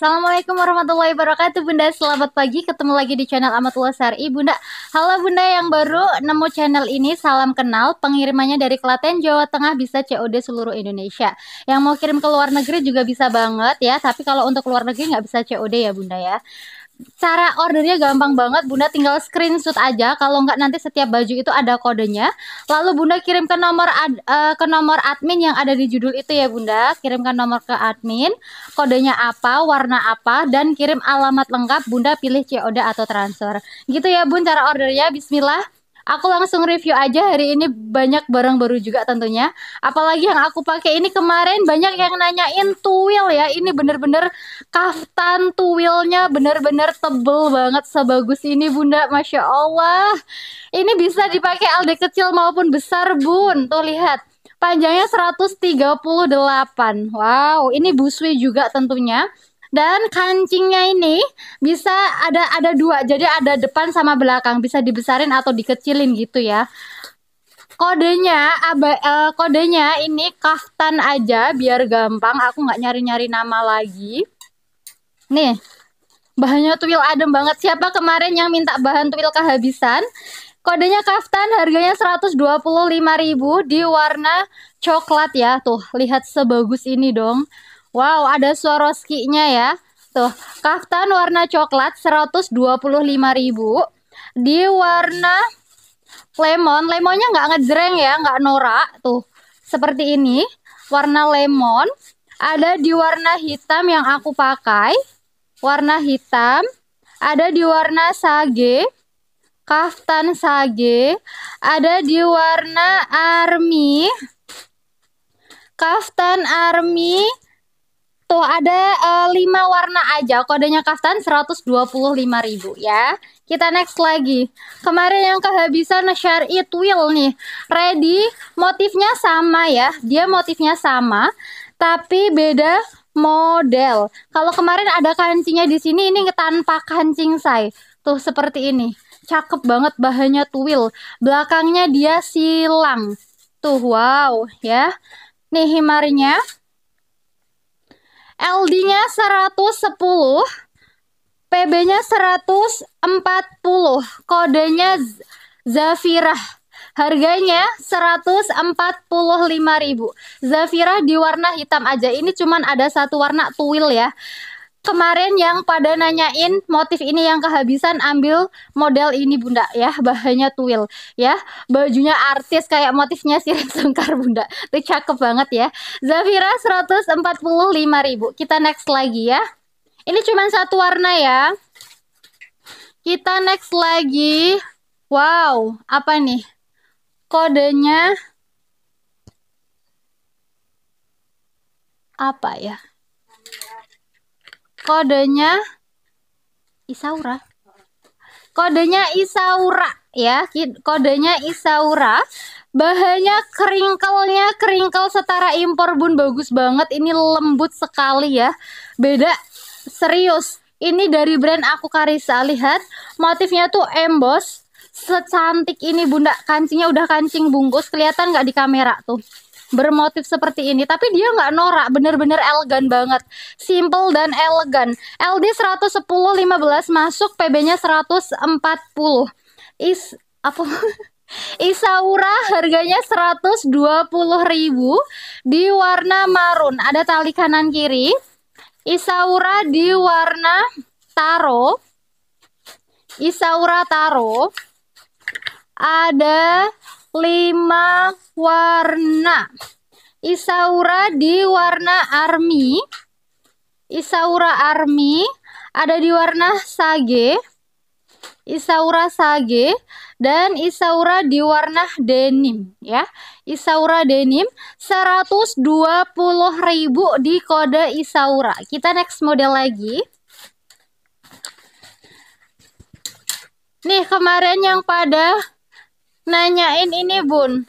Assalamualaikum warahmatullahi wabarakatuh Bunda selamat pagi ketemu lagi di channel Amatullah Sari Bunda Halo Bunda yang baru nemu channel ini salam kenal pengirimannya dari Klaten Jawa Tengah bisa COD seluruh Indonesia Yang mau kirim ke luar negeri juga bisa banget ya Tapi kalau untuk luar negeri nggak bisa COD ya Bunda ya cara ordernya gampang banget Bunda tinggal screenshot aja kalau nggak nanti setiap baju itu ada kodenya lalu Bunda kirim ke nomor ad, uh, ke nomor admin yang ada di judul itu ya Bunda kirimkan nomor ke admin kodenya apa warna apa dan kirim alamat lengkap Bunda pilih COD atau transfer gitu ya Bun cara ordernya Bismillah Aku langsung review aja hari ini banyak barang baru juga tentunya. Apalagi yang aku pakai ini kemarin banyak yang nanyain tuwil ya. Ini bener-bener kaftan tuilnya bener-bener tebel banget sebagus ini bunda. Masya Allah. Ini bisa dipakai alde kecil maupun besar bun. Tuh lihat panjangnya 138. Wow, ini busui juga tentunya dan kancingnya ini bisa ada ada dua jadi ada depan sama belakang bisa dibesarin atau dikecilin gitu ya kodenya aba, uh, eh, kodenya ini kaftan aja biar gampang aku nggak nyari nyari nama lagi nih bahannya tuil adem banget siapa kemarin yang minta bahan tuil kehabisan Kodenya kaftan harganya 125.000 di warna coklat ya. Tuh, lihat sebagus ini dong. Wow, ada Swarovski-nya ya. Tuh, kaftan warna coklat 125.000 di warna lemon. Lemonnya nggak ngejreng ya, nggak norak. Tuh, seperti ini. Warna lemon. Ada di warna hitam yang aku pakai. Warna hitam. Ada di warna sage. Kaftan sage. Ada di warna army. Kaftan army Tuh ada eh, lima warna aja. Kodenya kaftan ribu ya. Kita next lagi. Kemarin yang kehabisan share it twill nih. Ready, motifnya sama ya. Dia motifnya sama tapi beda model. Kalau kemarin ada kancingnya di sini, ini tanpa kancing say. Tuh seperti ini. Cakep banget bahannya tuil. Belakangnya dia silang. Tuh wow ya. Nih himarinya LD-nya 110, PB-nya 140, kodenya Zafira. Harganya 145.000. Zafira di warna hitam aja. Ini cuman ada satu warna tuil ya kemarin yang pada nanyain motif ini yang kehabisan ambil model ini bunda ya bahannya tuil ya bajunya artis kayak motifnya sirip sengkar bunda itu cakep banget ya Zafira 145 ribu kita next lagi ya ini cuma satu warna ya kita next lagi wow apa nih kodenya apa ya kodenya Isaura kodenya Isaura ya kodenya Isaura bahannya keringkelnya keringkel setara impor bun bagus banget ini lembut sekali ya beda serius ini dari brand aku Karisa lihat motifnya tuh emboss secantik ini bunda kancingnya udah kancing bungkus kelihatan nggak di kamera tuh bermotif seperti ini tapi dia nggak norak bener-bener elegan banget simple dan elegan LD 110 15 masuk PB-nya 140 is apa Isaura harganya 120.000 di warna marun. Ada tali kanan kiri. Isaura di warna taro. Isaura taro. Ada lima warna. Isaura di warna army. Isaura army ada di warna sage. Isaura sage dan Isaura di warna denim ya. Isaura denim 120.000 di kode Isaura. Kita next model lagi. Nih kemarin yang pada nanyain ini bun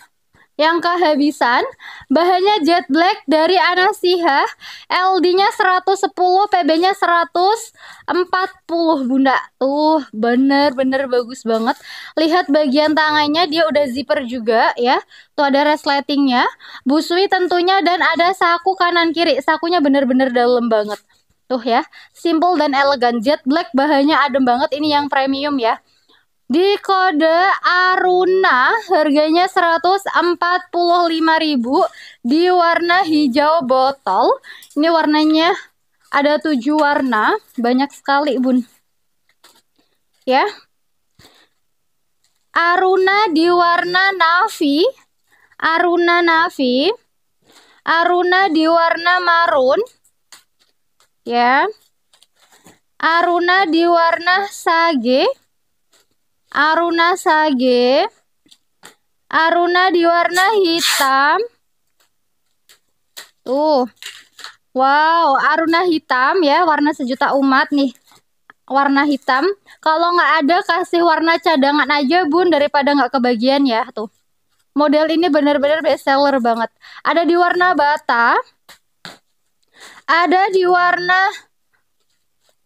yang kehabisan bahannya jet black dari Anasiha LD-nya 110 PB-nya 140 bunda tuh bener-bener bagus banget lihat bagian tangannya dia udah zipper juga ya tuh ada resletingnya busui tentunya dan ada saku kanan kiri sakunya bener-bener dalam banget tuh ya simple dan elegan jet black bahannya adem banget ini yang premium ya di kode Aruna harganya 145.000 di warna hijau botol. Ini warnanya ada tujuh warna, banyak sekali bun. Ya. Aruna di warna navy, Aruna navy, Aruna di warna marun, ya. Aruna di warna sage, Aruna Sage. Aruna diwarna hitam. Tuh. Wow, Aruna hitam ya, warna sejuta umat nih. Warna hitam. Kalau nggak ada kasih warna cadangan aja bun daripada nggak kebagian ya tuh. Model ini benar-benar best seller banget. Ada di warna bata. Ada di warna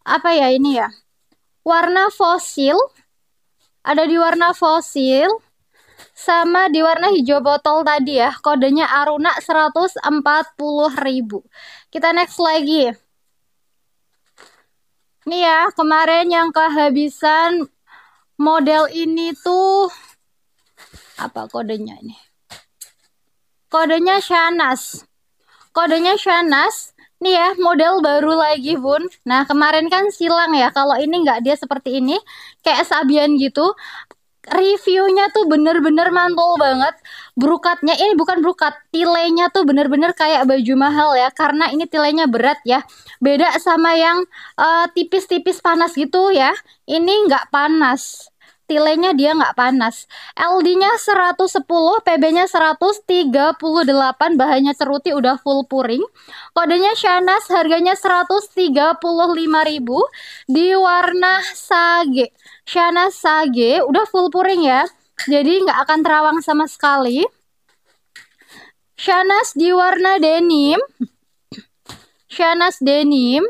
apa ya ini ya? Warna fosil ada di warna fosil sama di warna hijau botol tadi ya kodenya Aruna 140.000 kita next lagi nih ya kemarin yang kehabisan model ini tuh apa kodenya ini kodenya Shanas kodenya Shanas Nih ya, model baru lagi Bun. Nah, kemarin kan silang ya, kalau ini nggak dia seperti ini, kayak Sabian gitu. Reviewnya tuh bener-bener mantul banget. Brukatnya, ini bukan brukat, tilenya tuh bener-bener kayak baju mahal ya, karena ini tilenya berat ya. Beda sama yang eh, tipis-tipis uh, panas gitu ya, ini nggak panas tilenya dia nggak panas. LD-nya 110, PB-nya 138, bahannya ceruti udah full puring. Kodenya Shanas, harganya 135.000 di warna sage. Shanas sage, udah full puring ya. Jadi nggak akan terawang sama sekali. Shanas di warna denim. Shanas denim.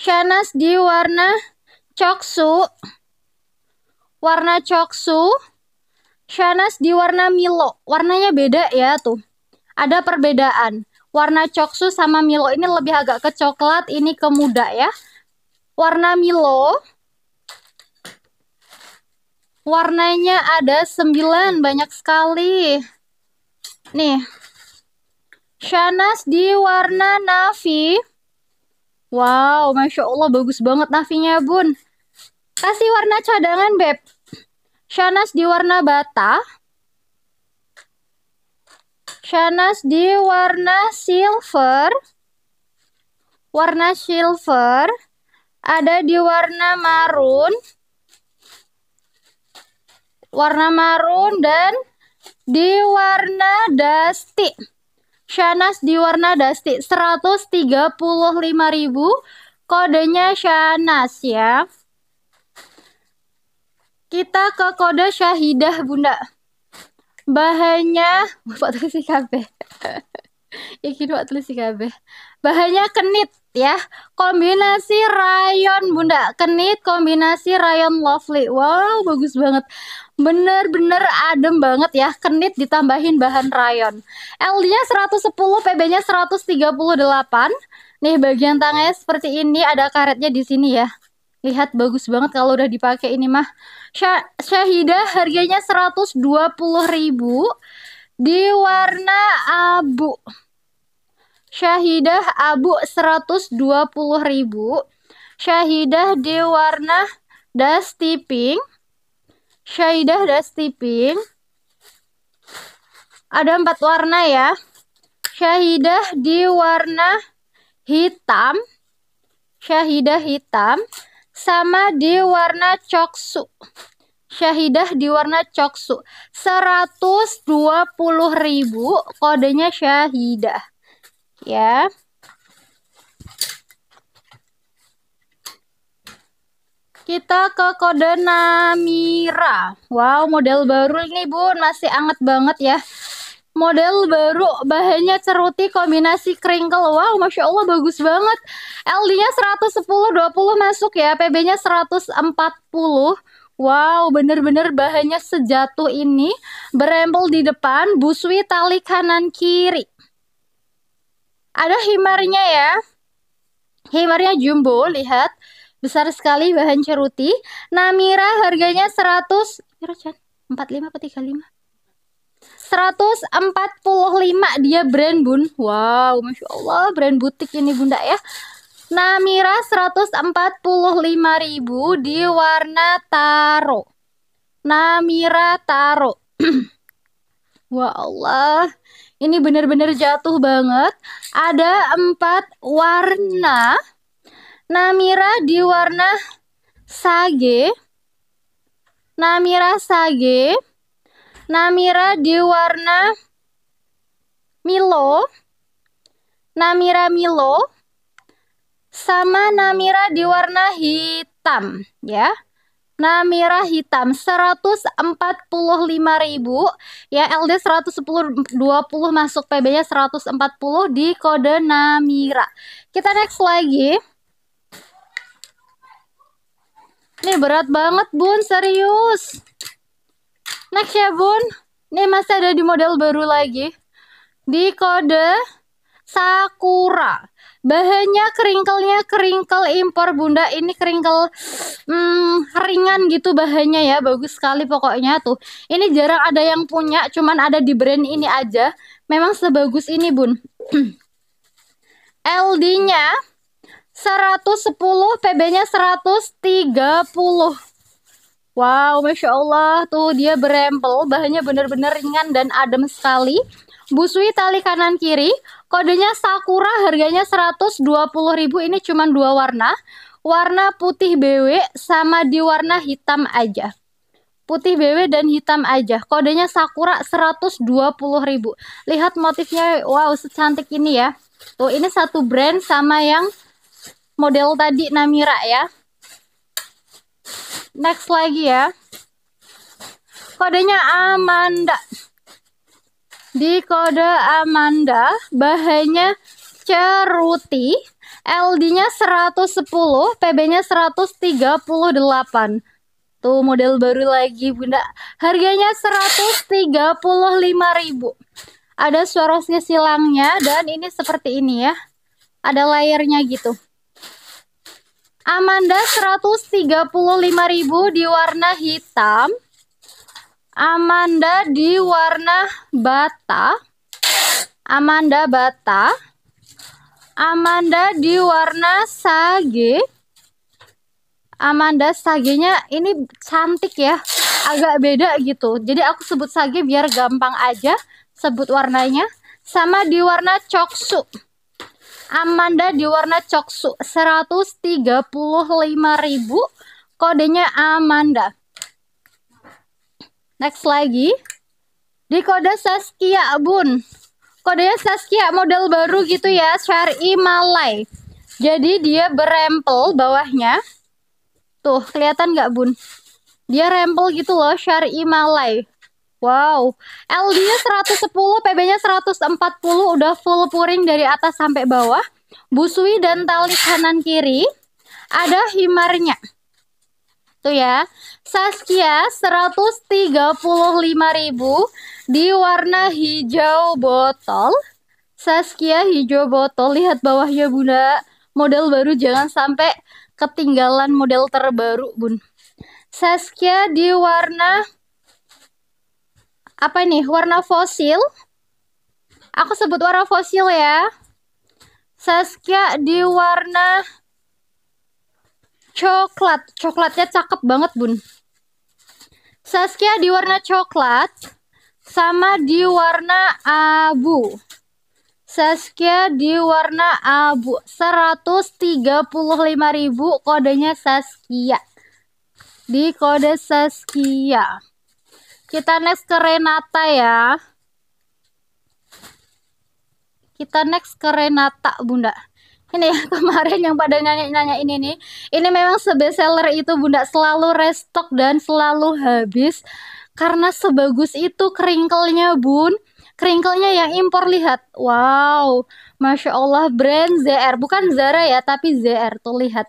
Shanas di warna coksu warna coksu, Shanas di warna Milo. Warnanya beda ya tuh. Ada perbedaan. Warna coksu sama Milo ini lebih agak ke coklat, ini ke muda ya. Warna Milo warnanya ada 9, banyak sekali. Nih. Shanas di warna navy. Wow, Masya Allah bagus banget nafinya bun. Kasih warna cadangan, Beb. Shanas di warna bata. Shanas di warna silver. Warna silver. Ada di warna marun. Warna marun dan di warna dusty. Shanas di warna dusty 135.000 kodenya Shanas ya. Kita ke kode syahidah, Bunda. Bahannya, Bapak tulis Kabe. Yakin dua tulis Kabe. Bahannya kenit ya. Kombinasi rayon, Bunda. Kenit kombinasi rayon lovely. Wow, bagus banget. Bener-bener adem banget ya. Kenit ditambahin bahan rayon. L-nya 110, PB-nya 138. Nih bagian tangannya seperti ini, ada karetnya di sini ya lihat bagus banget kalau udah dipakai ini mah Syah Syahida harganya 120.000 di warna abu Syahidah abu 120.000 Syahidah di warna dusty pink Syahidah dusty pink ada empat warna ya Syahidah di warna hitam Syahidah hitam sama di warna coksu. Syahidah di warna coksu. 120.000 kodenya syahidah. Ya. Kita ke kode Namira. Wow, model baru ini, Bun. Masih anget banget ya model baru bahannya ceruti kombinasi kringkel wow masya allah bagus banget LD-nya 110 20 masuk ya PB-nya 140 Wow, bener-bener bahannya sejatuh ini. Berempel di depan, busui tali kanan kiri. Ada himarnya ya. Himarnya jumbo, lihat. Besar sekali bahan ceruti. Namira harganya 100, 45 atau 35? 145 dia brand bun Wow Masya Allah brand butik ini bunda ya Namira 145 ribu di warna taro Namira taro Wah Allah Ini benar-benar jatuh banget Ada empat warna Namira di warna sage Namira sage Namira di warna Milo. Namira Milo sama Namira di warna hitam ya. Namira hitam 145.000 ya LD 110 20 masuk PB-nya 140 di kode Namira. Kita next lagi. Ini berat banget, Bun, serius. Next ya bun, ini masih ada di model baru lagi. Di kode Sakura. Bahannya keringkelnya keringkel impor bunda ini keringkel hmm, ringan gitu bahannya ya bagus sekali pokoknya tuh ini jarang ada yang punya cuman ada di brand ini aja memang sebagus ini bun LD nya 110 PB nya 130 Wow, Masya Allah, tuh dia berempel, bahannya benar-benar ringan dan adem sekali. Busui tali kanan kiri, kodenya Sakura, harganya 120.000, ini cuma dua warna. Warna putih BW sama di warna hitam aja. Putih BW dan hitam aja, kodenya Sakura 120.000. Lihat motifnya, wow, secantik ini ya. Tuh, ini satu brand sama yang model tadi Namira ya next lagi ya kodenya Amanda di kode Amanda bahannya ceruti LD-nya 110, PB-nya 138. Tuh model baru lagi, Bunda. Harganya 135.000. Ada suara silangnya dan ini seperti ini ya. Ada layarnya gitu. Amanda ribu di warna hitam. Amanda di warna bata. Amanda bata. Amanda di warna sage. Amanda sagenya ini cantik ya. Agak beda gitu. Jadi aku sebut sage biar gampang aja sebut warnanya. Sama di warna coksu. Amanda di warna coksu 135.000 kodenya Amanda next lagi di kode Saskia Bun kodenya Saskia model baru gitu ya Syari Malay jadi dia berempel bawahnya tuh kelihatan nggak Bun dia rempel gitu loh Syari Malay Wow, LD-nya 110, PB-nya 140, udah full puring dari atas sampai bawah. Busui dan tali kanan kiri. Ada himarnya. Tuh ya. Saskia 135.000 di warna hijau botol. Saskia hijau botol, lihat bawahnya Bunda. Model baru jangan sampai ketinggalan model terbaru, Bun. Saskia di warna apa nih warna fosil aku sebut warna fosil ya Saskia di warna coklat coklatnya cakep banget bun Saskia di warna coklat sama di warna abu Saskia di warna abu 135.000 kodenya Saskia di kode Saskia kita next ke Renata ya. Kita next ke Renata, Bunda. Ini ya, kemarin yang pada nanya-nanya ini nih. Ini memang seller itu, Bunda. Selalu restock dan selalu habis. Karena sebagus itu keringkelnya, Bun. Keringkelnya yang impor, lihat. Wow, Masya Allah, brand ZR. Bukan Zara ya, tapi ZR. Tuh, lihat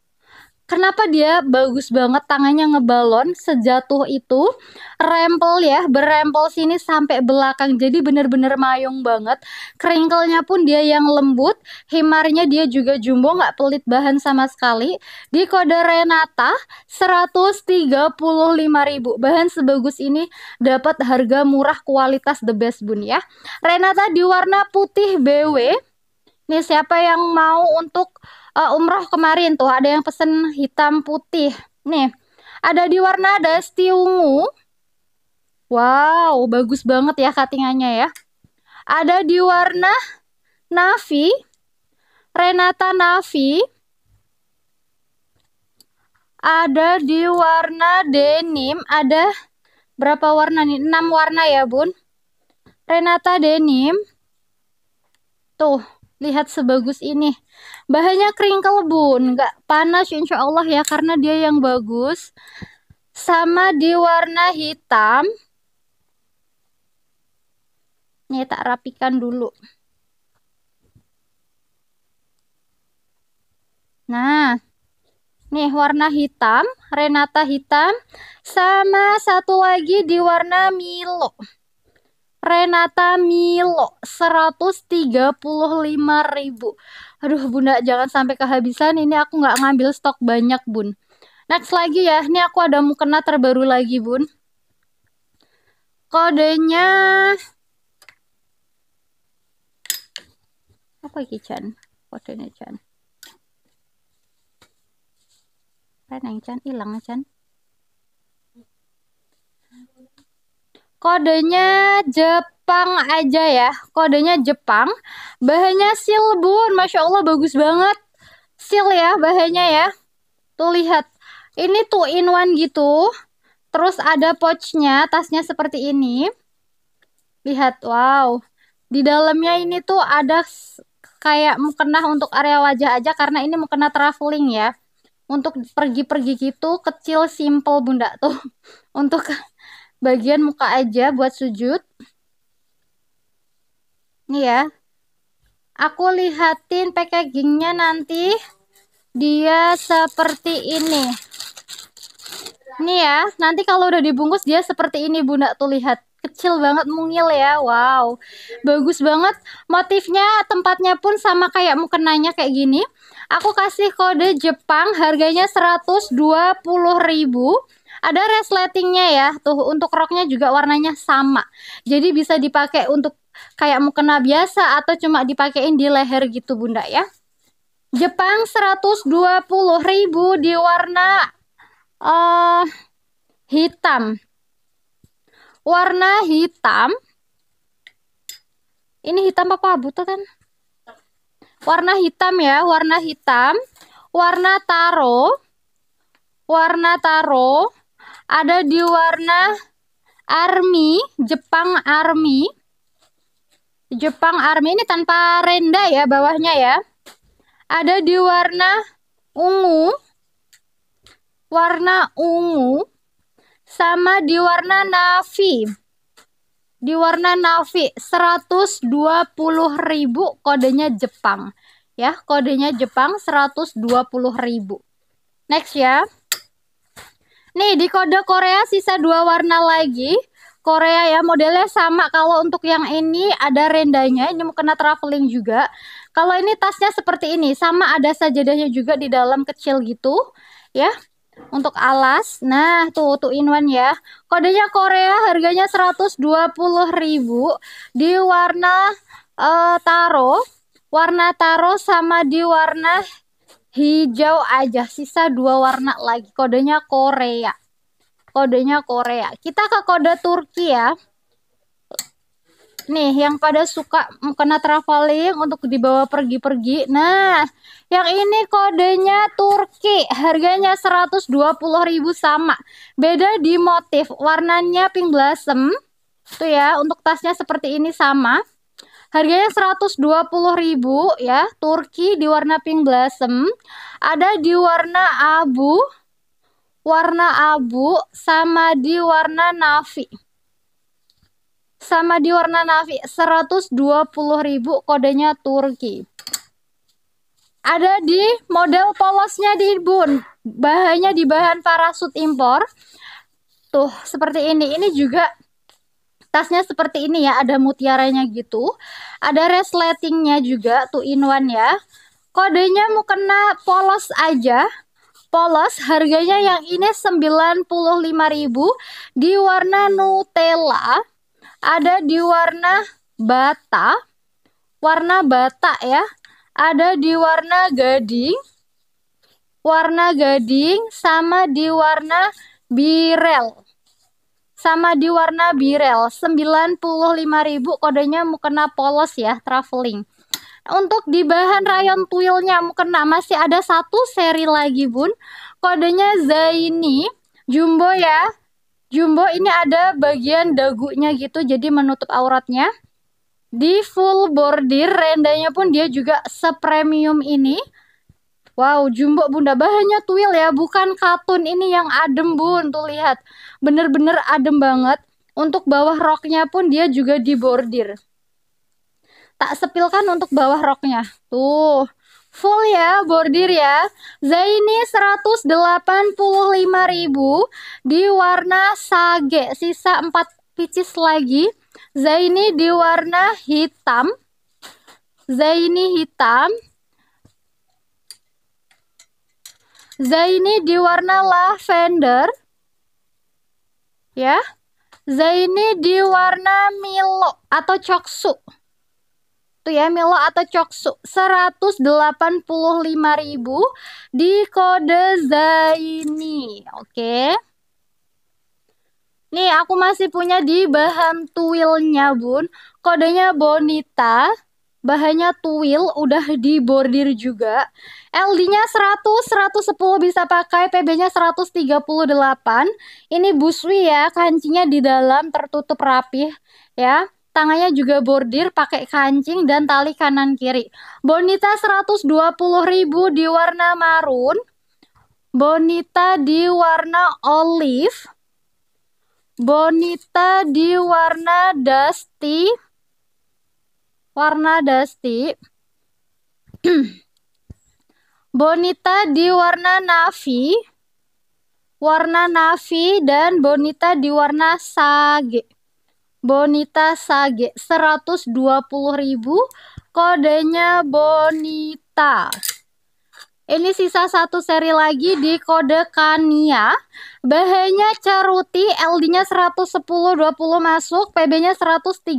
Kenapa dia bagus banget tangannya ngebalon sejatuh itu rempel ya, berempel sini sampai belakang. Jadi bener-bener mayung banget. Kringkelnya pun dia yang lembut, himarnya dia juga jumbo nggak pelit bahan sama sekali. Di kode Renata 135.000. Bahan sebagus ini dapat harga murah kualitas the best Bun ya. Renata di warna putih BW. Nih siapa yang mau untuk uh, umroh kemarin tuh ada yang pesen hitam putih. Nih, ada di warna dusty ungu. Wow, bagus banget ya katingannya ya. Ada di warna navy. Renata navy. Ada di warna denim, ada berapa warna nih? Enam warna ya, Bun. Renata denim. Tuh lihat sebagus ini bahannya kringkel bun nggak panas insya Allah ya karena dia yang bagus sama di warna hitam ini tak rapikan dulu nah nih warna hitam Renata hitam sama satu lagi di warna Milo Renata Milo 135 ribu Aduh bunda jangan sampai kehabisan ini aku gak ngambil stok banyak bun Next lagi ya ini aku ada mukena terbaru lagi bun Kodenya Apa ini Chan? Kodenya Chan Renang Chan hilang Chan Kodenya Jepang aja ya. Kodenya Jepang. Bahannya seal, Bun. Masya Allah bagus banget. Seal ya bahannya ya. Tuh lihat. Ini tuh in one gitu. Terus ada pouchnya, tasnya seperti ini. Lihat, wow. Di dalamnya ini tuh ada kayak mukena untuk area wajah aja karena ini mukena traveling ya. Untuk pergi-pergi gitu kecil simple Bunda tuh. Untuk bagian muka aja buat sujud. Nih ya. Aku lihatin packagingnya nanti. Dia seperti ini. Nih ya, nanti kalau udah dibungkus dia seperti ini Bunda tuh lihat. Kecil banget mungil ya, wow. Bagus banget. Motifnya, tempatnya pun sama kayak mukenanya kayak gini. Aku kasih kode Jepang, harganya rp ribu ada resletingnya ya, tuh untuk roknya juga warnanya sama. Jadi bisa dipakai untuk kayak mukena biasa atau cuma dipakein di leher gitu Bunda ya. Jepang ribu di warna uh, hitam. Warna hitam. Ini hitam apa buta kan? Warna hitam ya, warna hitam. Warna taro. Warna taro ada di warna army, Jepang army. Jepang army ini tanpa renda ya bawahnya ya. Ada di warna ungu. Warna ungu sama di warna navy. Di warna navy 120.000 kodenya Jepang. Ya, kodenya Jepang 120.000. Next ya. Nih di kode Korea sisa dua warna lagi. Korea ya modelnya sama kalau untuk yang ini ada rendanya ini mau kena traveling juga kalau ini tasnya seperti ini sama ada sajadahnya juga di dalam kecil gitu ya untuk alas nah tuh untuk in one ya kodenya Korea harganya 120.000 di warna uh, taro warna taro sama di warna hijau aja sisa dua warna lagi kodenya Korea kodenya Korea kita ke kode Turki ya nih yang pada suka kena traveling untuk dibawa pergi-pergi nah yang ini kodenya Turki harganya 120.000 sama beda di motif warnanya pink blossom tuh ya untuk tasnya seperti ini sama Harganya 120.000 ya. Turki di warna pink blossom, ada di warna abu, warna abu sama di warna navy. Sama di warna navy 120.000 kodenya Turki. Ada di model polosnya di Bun. Bahannya di bahan parasut impor. Tuh, seperti ini. Ini juga tasnya seperti ini ya ada mutiaranya gitu ada resletingnya juga tuh in one ya kodenya mau kena polos aja polos harganya yang ini 95.000 di warna Nutella ada di warna bata warna bata ya ada di warna gading warna gading sama di warna birel sama di warna birel 95.000 kodenya mukena polos ya traveling untuk di bahan rayon twilnya mukena masih ada satu seri lagi bun kodenya Zaini jumbo ya jumbo ini ada bagian dagunya gitu jadi menutup auratnya di full bordir rendanya pun dia juga sepremium ini Wow, jumbo bunda bahannya tuil ya, bukan katun ini yang adem bun. Tuh lihat, bener-bener adem banget untuk bawah roknya pun dia juga dibordir tak sepilkan untuk bawah roknya tuh full ya bordir ya Zaini 185.000 di warna sage sisa 4 picis lagi Zaini di warna hitam Zaini hitam Zaini di warna lavender ya. Zaini di warna Milo atau Coksu. Tuh ya, Milo atau Coksu. 185.000 di kode Zaini. Oke. Nih, aku masih punya di bahan tuilnya, Bun. Kodenya Bonita bahannya twill udah di bordir juga LD-nya 100 110 bisa pakai PB-nya 138 ini busui ya kancingnya di dalam tertutup rapih ya tangannya juga bordir pakai kancing dan tali kanan kiri bonita 120.000 di warna marun bonita di warna olive bonita di warna dusty warna dusty. bonita di warna navy, warna navy dan bonita di warna sage. Bonita sage 120.000 kodenya bonita. Ini sisa satu seri lagi di kode Kania. Bahannya ceruti, LD-nya 110 20 masuk, PB-nya 138.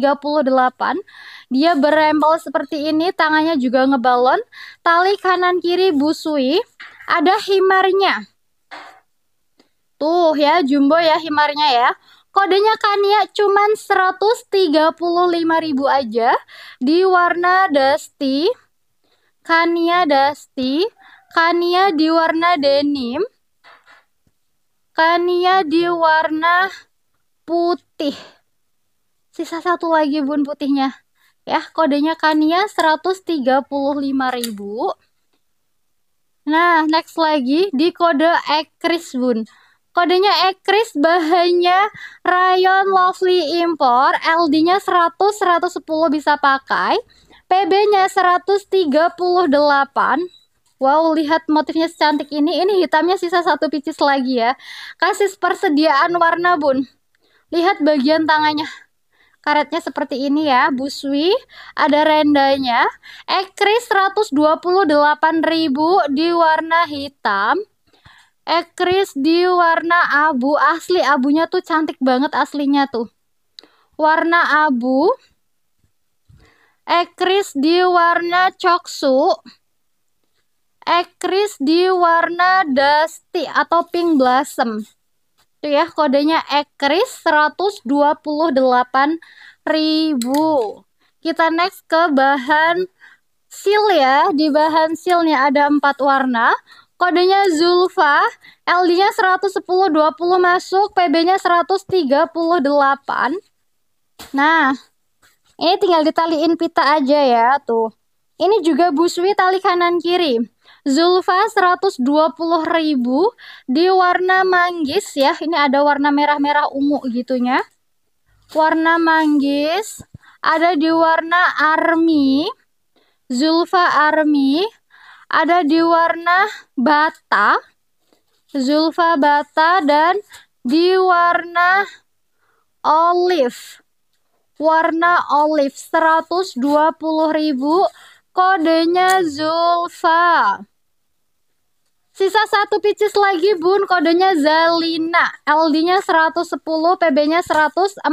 Dia berempel seperti ini, tangannya juga ngebalon. Tali kanan kiri busui. Ada himarnya. Tuh ya, jumbo ya himarnya ya. Kodenya Kania cuman ribu aja di warna dusty. Kania dusty Kania di warna denim. Kania di warna putih. Sisa satu lagi bun putihnya. Ya, kodenya Kania 135.000. Nah, next lagi di kode Ekris bun. Kodenya Ekris, bahannya rayon lovely impor, LD-nya 100 110 bisa pakai, PB-nya 138, Wow, lihat motifnya secantik ini. Ini hitamnya sisa satu picis lagi ya. Kasih persediaan warna, Bun. Lihat bagian tangannya. Karetnya seperti ini ya, busui, ada rendanya. Ekris 128.000 di warna hitam. Ekris di warna abu, asli abunya tuh cantik banget aslinya tuh. Warna abu. Ekris di warna coksu ekris di warna dusty atau pink blossom. Itu ya kodenya ekris 128.000. ribu. Kita next ke bahan seal ya. Di bahan sealnya ada empat warna. Kodenya Zulfa, LD-nya 110 20 masuk, PB-nya 138. Nah, ini tinggal ditaliin pita aja ya tuh. Ini juga busui tali kanan kiri. Zulfa 120 ribu di warna manggis ya. Ini ada warna merah-merah ungu gitunya. Warna manggis. Ada di warna army. Zulfa army. Ada di warna bata. Zulfa bata dan di warna olive. Warna olive 120 ribu kodenya Zulfa. Sisa satu picis lagi bun, kodenya Zalina. LD-nya 110, PB-nya 140.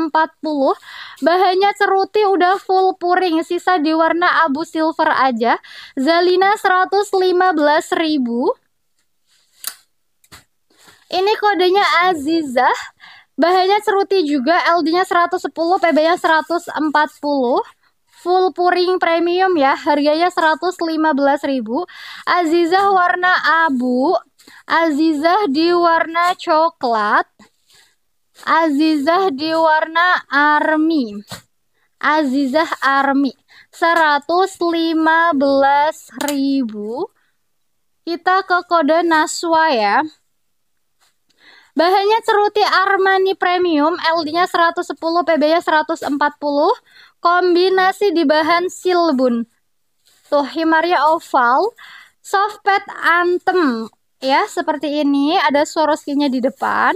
Bahannya ceruti udah full puring, sisa di warna abu silver aja. Zalina 115 ribu. Ini kodenya Azizah. Bahannya ceruti juga, LD-nya 110, PB-nya 140 full puring premium ya. Harganya 115.000. Azizah warna abu, Azizah di warna coklat, Azizah di warna army. Azizah army 115.000. Kita ke kode Naswa ya. Bahannya ceruti Armani Premium, LD-nya 110, PB-nya 140. Kombinasi di bahan silbun. Tuh, himaria oval, soft pad antem ya, seperti ini, ada Swarovski-nya di depan.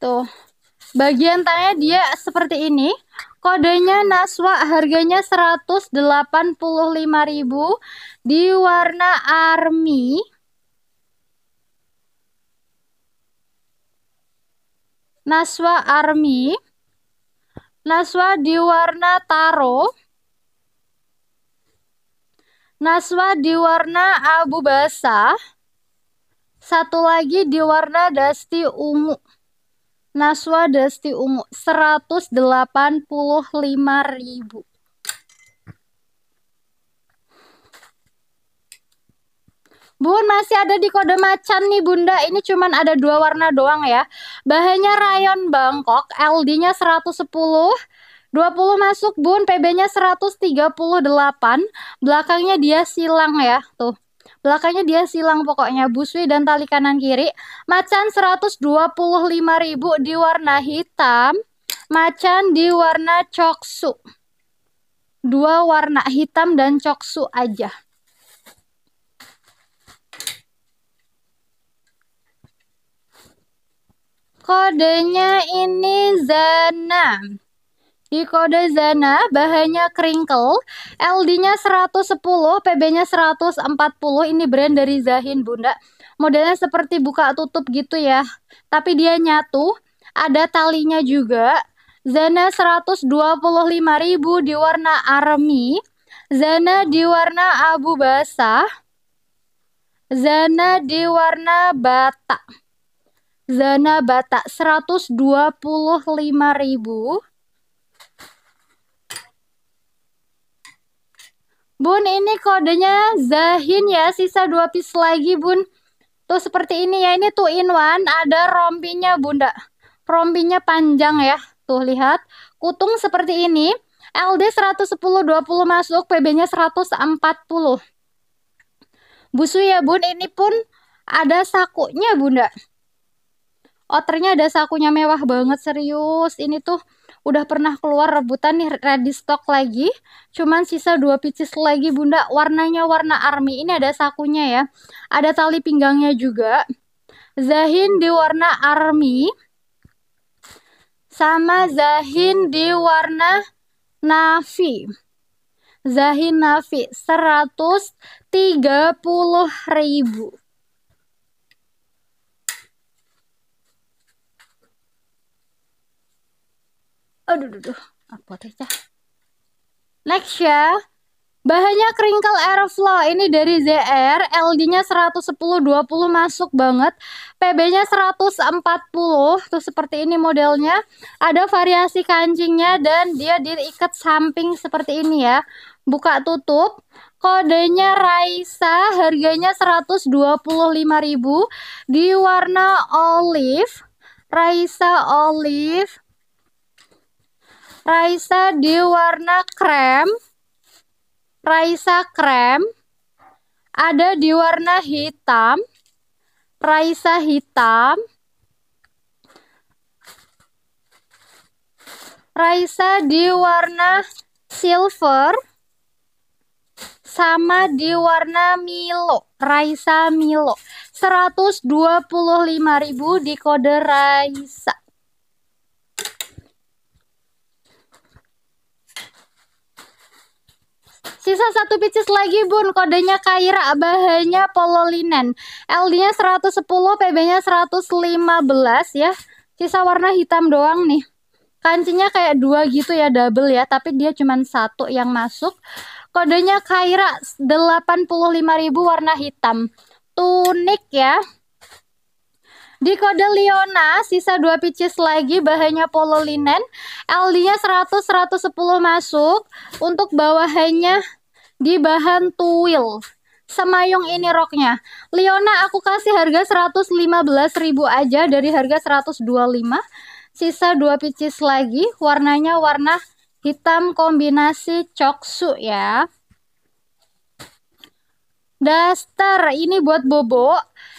Tuh. Bagian tangnya dia seperti ini. Kodenya Naswa, harganya 185.000 di warna army. Naswa Army. Naswa di warna taro. Naswa di warna abu basah. Satu lagi di warna dasti ungu. Naswa dasti ungu seratus delapan puluh lima ribu. Bun, masih ada di kode macan nih Bunda. Ini cuman ada dua warna doang ya. Bahannya rayon Bangkok, LD-nya 110, 20 masuk bun, PB-nya 138, belakangnya dia silang ya, tuh. Belakangnya dia silang pokoknya, busui dan tali kanan kiri. Macan 125 ribu di warna hitam, macan di warna coksu. Dua warna hitam dan coksu aja. kodenya ini Zana. Di kode Zana, bahannya crinkle, LD-nya 110, PB-nya 140, ini brand dari Zahin Bunda. Modelnya seperti buka tutup gitu ya, tapi dia nyatu, ada talinya juga. Zana 125.000 di warna army, Zana di warna abu basah, Zana di warna bata. Zana Bata 125 ribu. Bun, ini kodenya Zahin ya. Sisa dua piece lagi, Bun. Tuh seperti ini ya. Ini two in one. Ada rompinya, Bunda. Rompinya panjang ya. Tuh, lihat. Kutung seperti ini. LD 110 20 masuk, PB-nya 140. Busu ya, Bun. Ini pun ada sakunya, Bunda outernya oh, ada sakunya mewah banget serius ini tuh udah pernah keluar rebutan nih ready stock lagi cuman sisa dua pieces lagi bunda warnanya warna army ini ada sakunya ya ada tali pinggangnya juga Zahin di warna army sama Zahin di warna navy Zahin navy 130 ribu aduh aduh, aduh. apa teh cah next ya Bahannya Crinkle Airflow ini dari ZR, LD-nya 110 20 masuk banget. PB-nya 140 tuh seperti ini modelnya. Ada variasi kancingnya dan dia diikat samping seperti ini ya. Buka tutup. Kodenya Raisa, harganya 125.000 di warna olive. Raisa olive Raisa di warna krem. Raisa krem. Ada di warna hitam. Raisa hitam. Raisa di warna silver sama di warna Milo, Raisa Milo. 125.000 di kode Raisa. Sisa satu pieces lagi bun Kodenya Kaira Bahannya pololinen LD nya 110 PB nya 115 ya Sisa warna hitam doang nih Kancinya kayak dua gitu ya double ya Tapi dia cuma satu yang masuk Kodenya Kaira 85.000 warna hitam Tunik ya di kode Leona, sisa 2 pieces lagi bahannya polo linen. LD-nya 100-110 masuk. Untuk bawahannya di bahan tuil. Semayung ini roknya. Leona aku kasih harga ribu aja dari harga 125. Sisa 2 pieces lagi, warnanya warna hitam kombinasi coksu ya. Daster ini buat bobo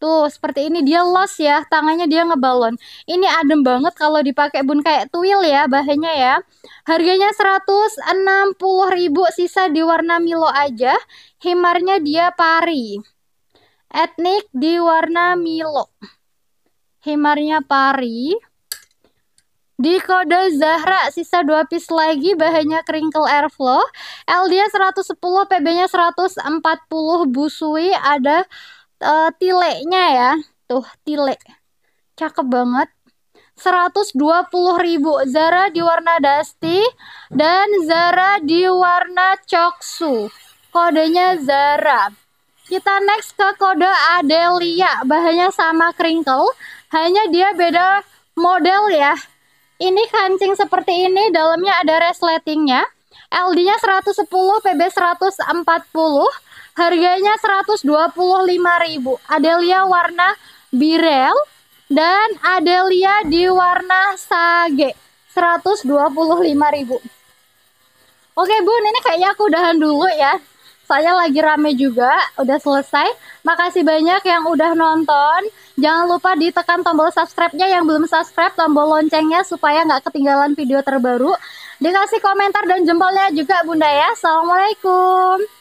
Tuh, seperti ini dia los ya, tangannya dia ngebalon. Ini adem banget kalau dipakai bun kayak tuil ya bahannya ya. Harganya 160.000 sisa di warna Milo aja. Himarnya dia pari. Etnik di warna Milo. Himarnya pari. Di kode Zahra sisa 2 piece lagi bahannya crinkle airflow. L dia 110, PB-nya 140 busui ada uh, tileknya ya tuh tilek cakep banget 120.000 Zara di warna dusty dan Zara di warna coksu kodenya Zara kita next ke kode Adelia bahannya sama crinkle hanya dia beda model ya ini kancing seperti ini dalamnya ada resletingnya LD nya 110 PB 140 Harganya 125.000. Adelia warna birel dan Adelia di warna sage. 125.000. Oke, Bun, ini kayaknya aku udahan dulu ya. Saya lagi rame juga, udah selesai. Makasih banyak yang udah nonton. Jangan lupa ditekan tombol subscribe-nya yang belum subscribe, tombol loncengnya supaya nggak ketinggalan video terbaru. Dikasih komentar dan jempolnya juga Bunda ya. Assalamualaikum.